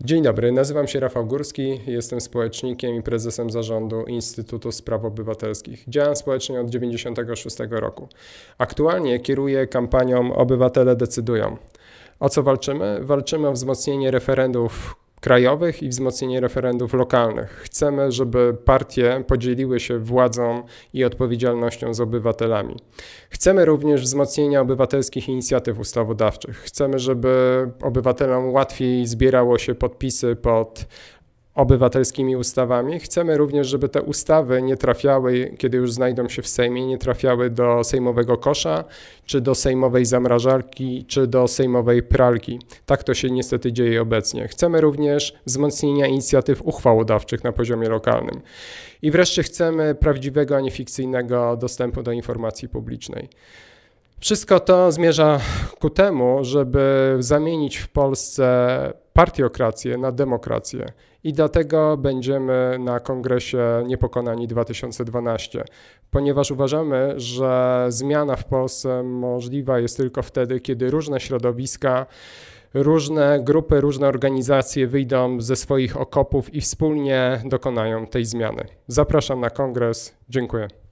Dzień dobry, nazywam się Rafał Górski, jestem społecznikiem i prezesem zarządu Instytutu Spraw Obywatelskich. Działam społecznie od 1996 roku. Aktualnie kieruję kampanią Obywatele Decydują. O co walczymy? Walczymy o wzmocnienie referendów krajowych i wzmocnienie referendów lokalnych. Chcemy, żeby partie podzieliły się władzą i odpowiedzialnością z obywatelami. Chcemy również wzmocnienia obywatelskich inicjatyw ustawodawczych. Chcemy, żeby obywatelom łatwiej zbierało się podpisy pod obywatelskimi ustawami. Chcemy również, żeby te ustawy nie trafiały, kiedy już znajdą się w Sejmie, nie trafiały do sejmowego kosza, czy do sejmowej zamrażarki, czy do sejmowej pralki. Tak to się niestety dzieje obecnie. Chcemy również wzmocnienia inicjatyw uchwałodawczych na poziomie lokalnym. I wreszcie chcemy prawdziwego, a nie fikcyjnego dostępu do informacji publicznej. Wszystko to zmierza ku temu, żeby zamienić w Polsce partiokrację na demokrację. I dlatego będziemy na kongresie Niepokonani 2012, ponieważ uważamy, że zmiana w Polsce możliwa jest tylko wtedy, kiedy różne środowiska, różne grupy, różne organizacje wyjdą ze swoich okopów i wspólnie dokonają tej zmiany. Zapraszam na kongres. Dziękuję.